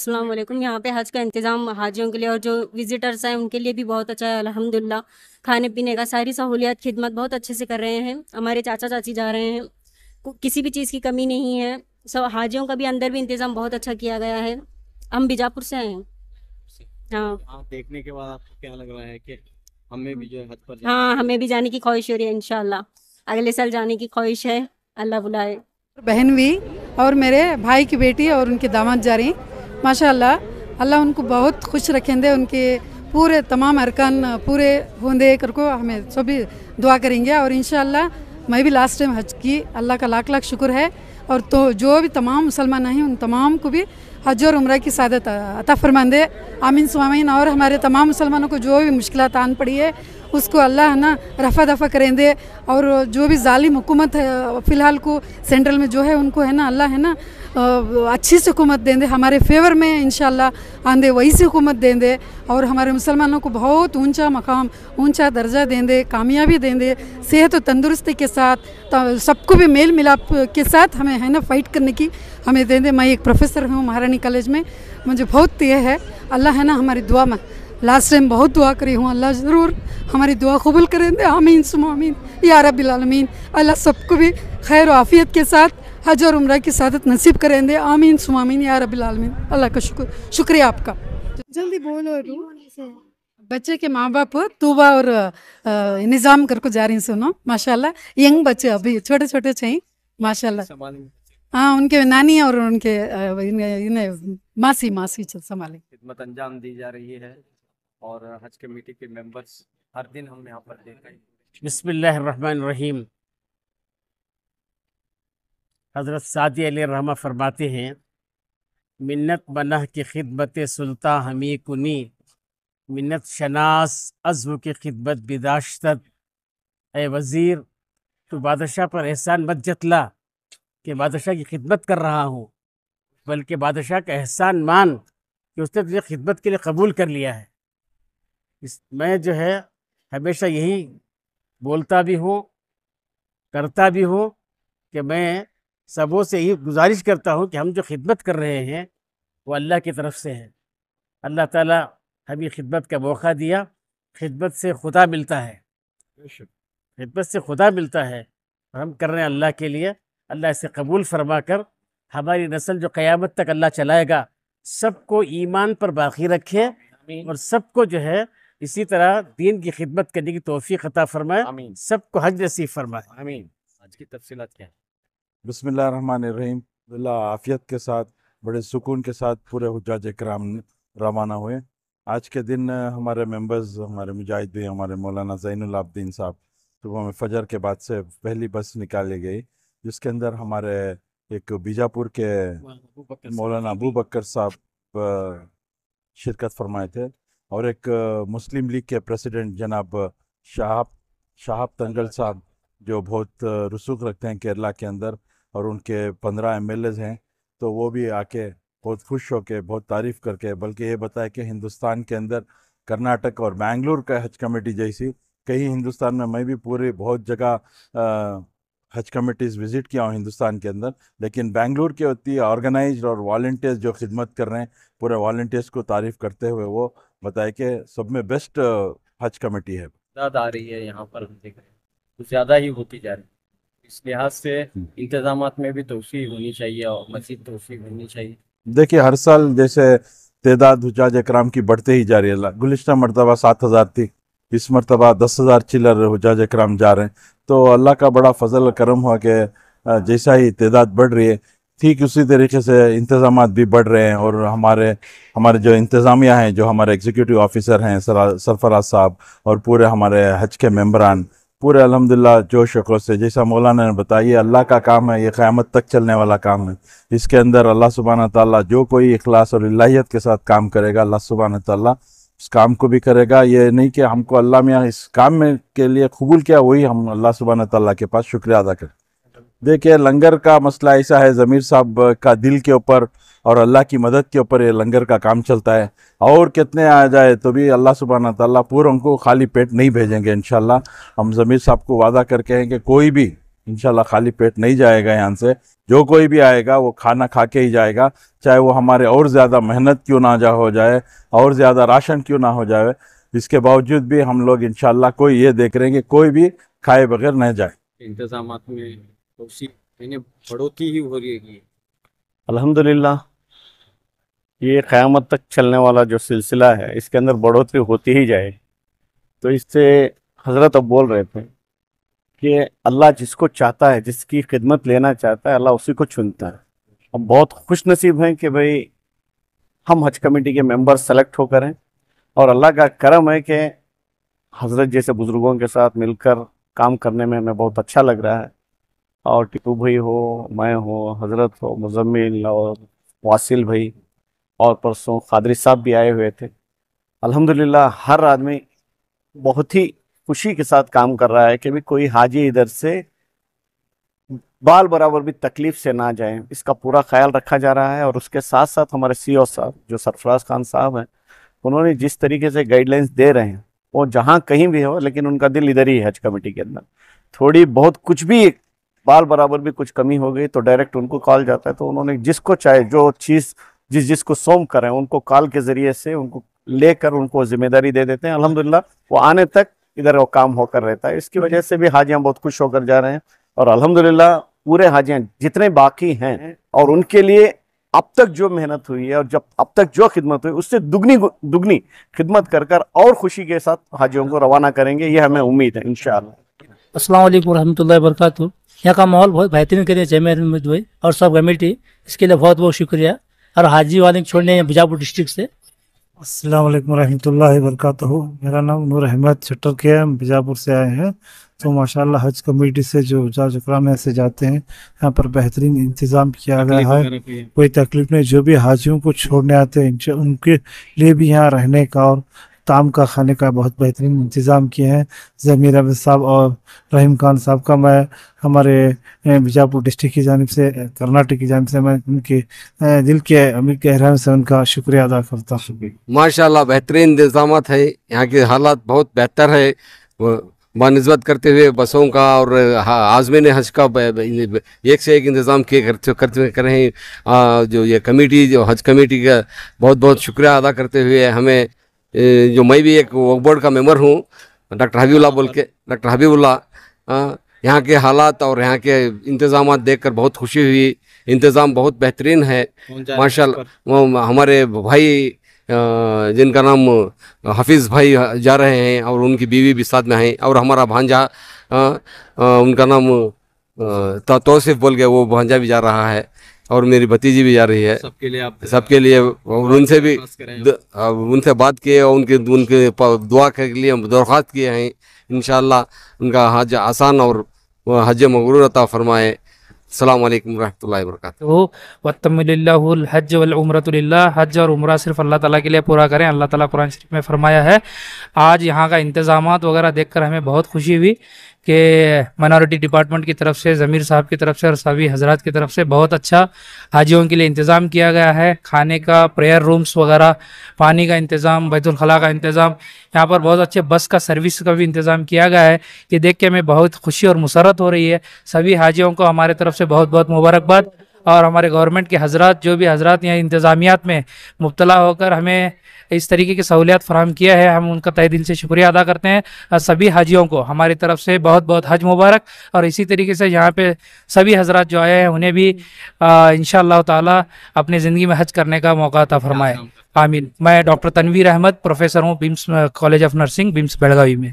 अस्सलाम यहाँ पे हज का इंतज़ाम हाजियों के लिए और जो विजिटर्स हैं उनके लिए भी बहुत अच्छा है अल्हम्दुलिल्लाह खाने पीने का सारी सहूलियात खिदमत बहुत अच्छे से कर रहे हैं हमारे चाचा चाची जा रहे हैं किसी भी चीज़ की कमी नहीं है सब हाजियों का भी अंदर भी इंतज़ाम बहुत अच्छा किया गया है हम बीजापुर से आए हैं हाँ देखने के बाद आपको क्या लग रहा है कि हमें भी जो है हाँ हमें भी जाने की ख्वाहिश हो रही है इनशाला अगले साल जाने की ख्वाहिश है अल्लाह बुलाए बहन भी और मेरे भाई की बेटी और उनकी दामाद जा रही माशाल्लाह अल्लाह उनको बहुत खुश रखेंगे उनके पूरे तमाम अरकान पूरे होंदे कर को हमें सभी दुआ करेंगे और इन मैं भी लास्ट टाइम हज की अल्लाह का लाख लाख शुक्र है और तो जो भी तमाम मुसलमान हैं उन तमाम को भी हज और उम्र की सादत अता फरमान दे आमीन स्वामीन और हमारे तमाम मुसलमानों को जो भी मुश्किल आन पड़ी है उसको अल्लाह ना रफा दफ़ा करें दे और जो भी ालिम हुकूमत है फ़िलहाल को सेंट्रल में जो है उनको है ना अल्लाह है ना अच्छी से हुकूमत दें दे हमारे फेवर में इन आंदे वही से हुकूमत दें दे और हमारे मुसलमानों को बहुत ऊंचा मकाम ऊंचा दर्जा दें दे कामयाबी दें दे सेहत और तंदुरुस्ती के साथ सबको भी मेल मिलाप के साथ हमें है ना फ़ाइट करने की हमें दे मैं एक प्रोफेसर हूँ महारानी कॉलेज में मुझे बहुत यह है अल्लाह है ना हमारी दुआ में लास्ट टाइम बहुत दुआ करी हूँ अल्लाह ज़रूर हमारी दुआ कबूल करें दे आमीन सुमीन या रबालमीन अल्लाह सबको भी खैर आफियत के साथ हज और उम्र की सदत नसीब करें दे आमीन सुमामीन या रबालमीन अल्लाह का शुक्र शुक्रिया आपका जल्दी बोलो बच्चे के माँ बाप तूबा और निज़ाम करके जा रही सुनो माशाल्लाह यंग बच्चे अभी छोटे छोटे छे माशा हाँ उनके नानी और उनके इन्हें मासी मासी संभाले खिदमत अंजाम दी जा रही है और हज कमेटी के मेंबर्स हर दिन हम यहाँ पर देख रहे हैं बसमीम हज़रत सादी अली रहमा फरमाते हैं मिन्नत बनह की खिदमत सुल्तान हमी कुनी मिन्नत शनास अज़ की खिदमत बिदाशत ए वज़ीर तो बादशाह पर एहसान मत जतला कि बादशाह की खिदमत कर रहा हूँ बल्कि बादशाह का एहसान मान कि उसने तुझे खिदमत के लिए कबूल कर लिया है इस मैं जो है हमेशा यही बोलता भी हूँ करता भी हूँ कि मैं सबों से यही गुजारिश करता हूँ कि हम जो खिदमत कर रहे हैं वो अल्लाह की तरफ से है अल्लाह ताला हमें खिदमत का मौका दिया खिदमत से खुदा मिलता है खिदमत से खुदा मिलता है और हम कर रहे हैं अल्लाह के लिए अल्लाह इसे कबूल फरमा कर हमारी नस्ल जो क़यामत तक अल्लाह चलाएगा सबको ईमान पर बाकी रखे और सबको जो है इसी तरह दीन की खिदमत करने की तोफ़ी अता फरमाए आमीन सबको हज नसीब फरमाए आमीन आज की तफसीत क्या है बसमीम आफियत के साथ बड़े सुकून के साथ पूरे हजाज कराम रवाना हुए आज के दिन हमारे मेंबर्स हमारे मुजाहिद भी हमारे मौलाना जैनलाब्दीन साहब सुबह में फजर के बाद से पहली बस निकाली गई जिसके अंदर हमारे एक बीजापुर के मौलाना अबू बकर साहब शिरकत फरमाए थे और एक मुस्लिम लीग के प्रेसिडेंट जनाब शाहब शाहब तंगल साहब जो बहुत रसूख रखते हैं केरला के अंदर और उनके पंद्रह एम हैं तो वो भी आके बहुत खुश हो के बहुत तारीफ़ करके बल्कि ये बताया कि हिंदुस्तान के अंदर कर्नाटक और बेंगलुरु का हज कमेटी जैसी कई हिंदुस्तान में मैं भी पूरे बहुत जगह हज कमेटीज़ विज़िट किया हूँ हिंदुस्तान के अंदर लेकिन बेंगलुरु के होती है ऑर्गेनाइज और वॉल्टियर्स जो खिदमत कर रहे हैं पूरे वॉल्टियर्स को तारीफ़ करते हुए वो बताए कि सब में बेस्ट हज कमेटी है दाद आ रही है यहाँ पर हम देख रहे हैं तो ज़्यादा ही होती जा रही है इस लिहाज से हम्म। इंतजाम में भी तोसी होनी चाहिए और मजीद तोसी होनी चाहिए देखिए हर साल जैसे तदाद हजाज कराम की बढ़ते ही जा रही है गुलशत मरतबा सात हज़ार थी इस मरतबा दस हज़ार चिलर हजाज कराम जा रहे हैं तो अल्लाह का बड़ा फजल करम हुआ कि जैसा ही तदाद बढ़ रही है ठीक उसी तरीके से इंतजाम भी बढ़ रहे हैं और हमारे हमारे जो इंतज़ामिया हैं जो हमारे एग्जीक्यूटिव ऑफिसर हैं सरफराज साहब और पूरे हमारे हज के मेम्बरान पूरे अलहमदिल्ला जोश शकोर से जैसा मौलाना ने बताया अल्लाह का काम है ये क़्यामत तक चलने वाला काम है इसके अंदर अल्लाह सुबहान ताली जो कोई अखलास और लाहियत के साथ काम करेगा अल्लाह सुबहान ताली उस काम को भी करेगा ये नहीं कि हमको अल्लाह मियाँ इस काम में के लिए कबूल किया वही हम अल्लाह सुबहान ताली के पास शुक्रिया अदा करें देखिए लंगर का मसला ऐसा है ज़मीर साहब का दिल के ऊपर और अल्लाह की मदद के ऊपर ये लंगर का काम चलता है और कितने आ जाए तो भी अल्लाह सुबहाना तला पूरा उनको खाली पेट नहीं भेजेंगे इन हम ज़मीर साहब को वादा करके हैं कि कोई भी इन खाली पेट नहीं जाएगा यहाँ से जो कोई भी आएगा वो खाना खा के ही जाएगा चाहे वो हमारे और ज़्यादा मेहनत क्यों ना जा हो जाए और ज़्यादा राशन क्यों ना हो जाए इसके बावजूद भी हम लोग इन कोई ये देख रहे हैं कि कोई भी खाए बगैर न जाए इंतजाम में बढ़ोती उसी बढ़ोतरी ही हो रही है अल्हम्दुलिल्लाह ये क़्यामत तक चलने वाला जो सिलसिला है इसके अंदर बढ़ोतरी होती ही जाए तो इससे हज़रत अब बोल रहे थे कि अल्लाह जिसको चाहता है जिसकी खिदमत लेना चाहता है अल्लाह उसी को चुनता है अब बहुत खुश नसीब हैं कि भाई हम हज कमेटी के मेंबर सेलेक्ट होकर हैं और अल्लाह का करम है कि हज़रत जैसे बुज़ुर्गों के साथ मिलकर काम करने में हमें बहुत अच्छा लग रहा है और टिकू भाई हो मैं हो हजरत हो मुजम्मिल और वासिल भाई और परसों खादरी साहब भी आए हुए थे अल्हम्दुलिल्लाह हर आदमी बहुत ही खुशी के साथ काम कर रहा है कि भी कोई हाजी इधर से बाल बराबर भी तकलीफ से ना जाए इसका पूरा ख्याल रखा जा रहा है और उसके साथ साथ हमारे ओ e साहब जो सरफराज खान साहब हैं उन्होंने जिस तरीके से गाइडलाइंस दे रहे हैं वो जहाँ कहीं भी हो लेकिन उनका दिल इधर ही है हज कमेटी के अंदर थोड़ी बहुत कुछ भी बाल बराबर भी कुछ कमी हो गई तो डायरेक्ट उनको कॉल जाता है तो उन्होंने जिसको चाहे जो चीज़ जिस जिसको सोम करें उनको कॉल के ज़रिए से उनको लेकर उनको जिम्मेदारी दे देते हैं अलहमदिल्ला वो आने तक इधर वो काम होकर रहता है इसकी वजह से भी हाजियाँ बहुत खुश होकर जा रहे हैं और अलहमदिल्ला पूरे हाजियाँ जितने बाकी हैं और उनके लिए अब तक जो मेहनत हुई है और जब अब तक जो खिदमत हुई उससे दुगनी दुगनी खिदमत कर कर और खुशी के साथ हाजियों को रवाना करेंगे ये हमें उम्मीद है इन शाम असल वरहमल वर्का यहाँ का माहौल बहुत बेहतरीन करिए जयमहर भाई और सब कमेटी इसके लिए बहुत बहुत शुक्रिया और हाजी वाले छोड़ने हैं बीजापुर डिस्ट्रिक्ट से असलम वरहमल वरक मेरा नाम नूर अहमद छट्टर के हम बीजापुर से आए हैं तो माशाल्लाह हज कमेटी से जो जा जकरा में से जाते हैं यहाँ पर बेहतरीन इंतज़ाम किया गया है कोई तकलीफ नहीं जो भी हाजियों को छोड़ने आते हैं उनके लिए भी यहाँ रहने का और ताम का खाने का बहुत बेहतरीन इंतज़ाम किए हैं ज़मीर अहमद साहब और रहीम खान साहब का मैं हमारे बीजापुर डिस्ट्रिक्ट की जानब से कर्नाटक की जानब से मैं उनके दिल के अमीर के अहराम से उनका शुक्रिया अदा करता हूँ माशा बेहतरीन इंतजाम है यहाँ के हालात बहुत बेहतर है बानस्बत करते हुए बसों का और आजमिन हज का एक से एक इंतज़ाम किए करते करते कर रहे हैं जो ये कमेटी जो हज कमेटी का बहुत बहुत शुक्रिया अदा करते हुए हमें जो मैं भी एक वर्क बोर्ड का मेम्बर हूँ डॉक्टर हबीबुल्ला बोल के डॉक्टर हबीबुल्ला यहाँ के हालात और यहाँ के इंतजाम देखकर बहुत खुशी हुई इंतज़ाम बहुत बेहतरीन है माशा हमारे भाई जिनका नाम हफीज़ भाई जा रहे हैं और उनकी बीवी भी साथ में हैं और हमारा भांजा उनका नाम तो, तोसिफ बोल के वो भांजा भी जा रहा है और मेरी भतीजी भी जा रही है सबके लिए आप सबके लिए उनसे भी हाँ, उनसे बात किए और उनके उनके दुआ के लिए दरख्वास्त किए हैं इन उनका हज आसान और हज मगरूरता फरमाए अल्लाम वर्क हज और उम्र सिर्फ अल्लाह ताला के लिए पूरा करें अल्लाह ताला कुरान शरीफ में फरमाया है आज यहाँ का इंतजाम वगैरह देखकर हमें बहुत खुशी हुई कि माइनॉरिटी डिपार्टमेंट की तरफ से ज़मीर साहब की तरफ से और सभी हजरात की तरफ से बहुत अच्छा हाजियों के लिए इंतज़ाम किया गया है खाने का प्रेयर रूम्स वगैरह पानी का इंतज़ाम बैतुलखला का इंतज़ाम यहाँ पर बहुत अच्छे बस का सर्विस का भी इंतज़ाम किया गया है ये देख के हमें बहुत खुशी और मुसरत हो रही है सभी हाजियों को हमारे तरफ से बहुत बहुत मुबारकबाद और हमारे गवर्नमेंट के हजरत जो भी हजरत यहाँ इंतज़ामियात में मुबतला होकर हमें इस तरीके की सहूलियात फराम किया है हम उनका तय दिल से शुक्रिया अदा करते हैं सभी हाजियों को हमारी तरफ से बहुत बहुत हज मुबारक और इसी तरीके से यहाँ पे सभी हजरात जो आए हैं उन्हें भी इन ताला अपनी ज़िंदगी में हज करने का मौका अता फरमाए आमीन मैं डॉक्टर तनवीर अहमद प्रोफेसर हूँ BIMS college of nursing BIMS Belagavi में